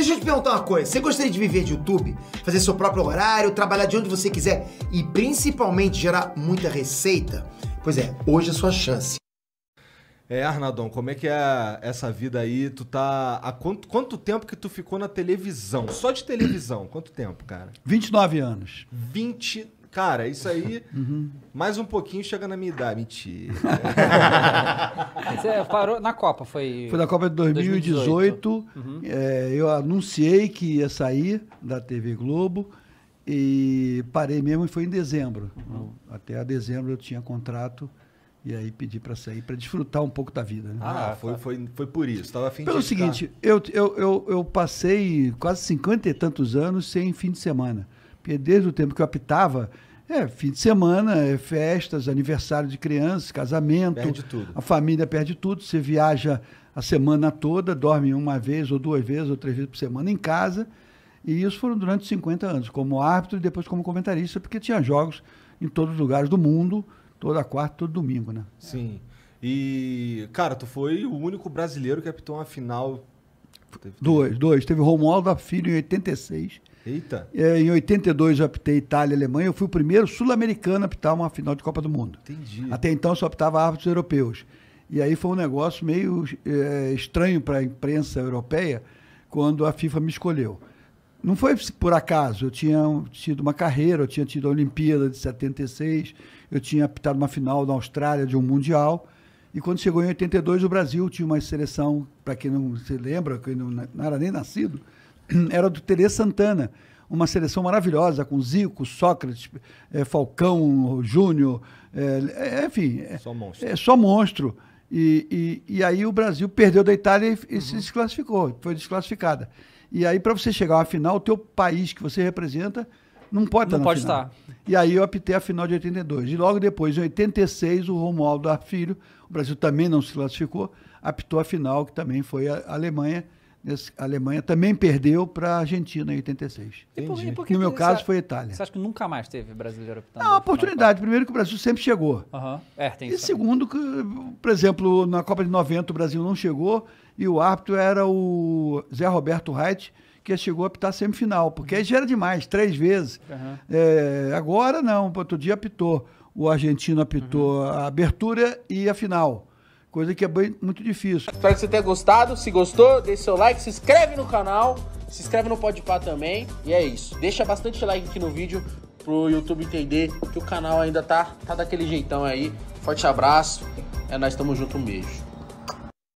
Deixa eu te perguntar uma coisa. Você gostaria de viver de YouTube? Fazer seu próprio horário, trabalhar de onde você quiser e principalmente gerar muita receita? Pois é, hoje é a sua chance. É, Arnaldão, como é que é essa vida aí? Tu tá. Há quanto, quanto tempo que tu ficou na televisão? Só de televisão? Quanto tempo, cara? 29 anos. 29. Cara, isso aí, uhum. mais um pouquinho chega na minha idade. Mentira. Você parou na Copa, foi. Foi na Copa de 2018. 2018. Uhum. É, eu anunciei que ia sair da TV Globo e parei mesmo e foi em dezembro. Uhum. Até dezembro eu tinha contrato. E aí pedi para sair para desfrutar um pouco da vida. Né? Ah, ah foi, tá. foi, foi por isso. Tava afim Pelo seguinte, eu, eu, eu, eu passei quase cinquenta e tantos anos sem fim de semana. Porque desde o tempo que eu apitava, é, fim de semana, é festas, aniversário de crianças, casamento. Perde tudo. A família perde tudo. Você viaja a semana toda, dorme uma vez, ou duas vezes, ou três vezes por semana em casa. E isso foram durante 50 anos, como árbitro e depois como comentarista, porque tinha jogos em todos os lugares do mundo, toda quarta, todo domingo, né? Sim. E, cara, tu foi o único brasileiro que apitou uma final. Dois, dois. Teve Romualdo Filho em 86 Eita. É, em 82 eu optei Itália e Alemanha. Eu fui o primeiro sul-americano a optar uma final de Copa do Mundo. Entendi. Até então só optava árbitros europeus. E aí foi um negócio meio é, estranho para a imprensa europeia quando a FIFA me escolheu. Não foi por acaso, eu tinha tido uma carreira, eu tinha tido a Olimpíada de 76, eu tinha apitado uma final da Austrália de um Mundial, e quando chegou em 82 o Brasil tinha uma seleção, para quem não se lembra, que não, não era nem nascido, era do Tere Santana, uma seleção maravilhosa, com Zico, Sócrates, é, Falcão, Júnior, é, enfim. Só monstro. É, só monstro. E, e, e, aí o Brasil perdeu da Itália e, e uhum. se desclassificou, foi desclassificada. E aí, para você chegar à final, o teu país que você representa não pode não estar Não pode final. estar. E aí eu optei a final de 82. E logo depois, em 86, o Romualdo Arfilho, o Brasil também não se classificou, apitou a final, que também foi a Alemanha, a Alemanha também perdeu para a Argentina em 86. E por, e por que, no meu caso, a, foi a Itália. Você acha que nunca mais teve brasileiro optando? Não, a oportunidade. Primeiro que o Brasil sempre chegou. Uhum. É, e segundo que, por exemplo, na Copa de 90 o Brasil não chegou e o árbitro era o Zé Roberto Reit, que chegou a apitar semifinal, porque aí era demais, três vezes. Uhum. É, agora não, outro dia apitou. O argentino apitou uhum. a abertura e a final coisa que é bem, muito difícil. Espero que você tenha gostado. Se gostou, deixe seu like, se inscreve no canal, se inscreve no Podpah também. E é isso. Deixa bastante like aqui no vídeo pro YouTube entender que o canal ainda tá, tá daquele jeitão aí. Forte abraço. É nós, tamo junto, um beijo.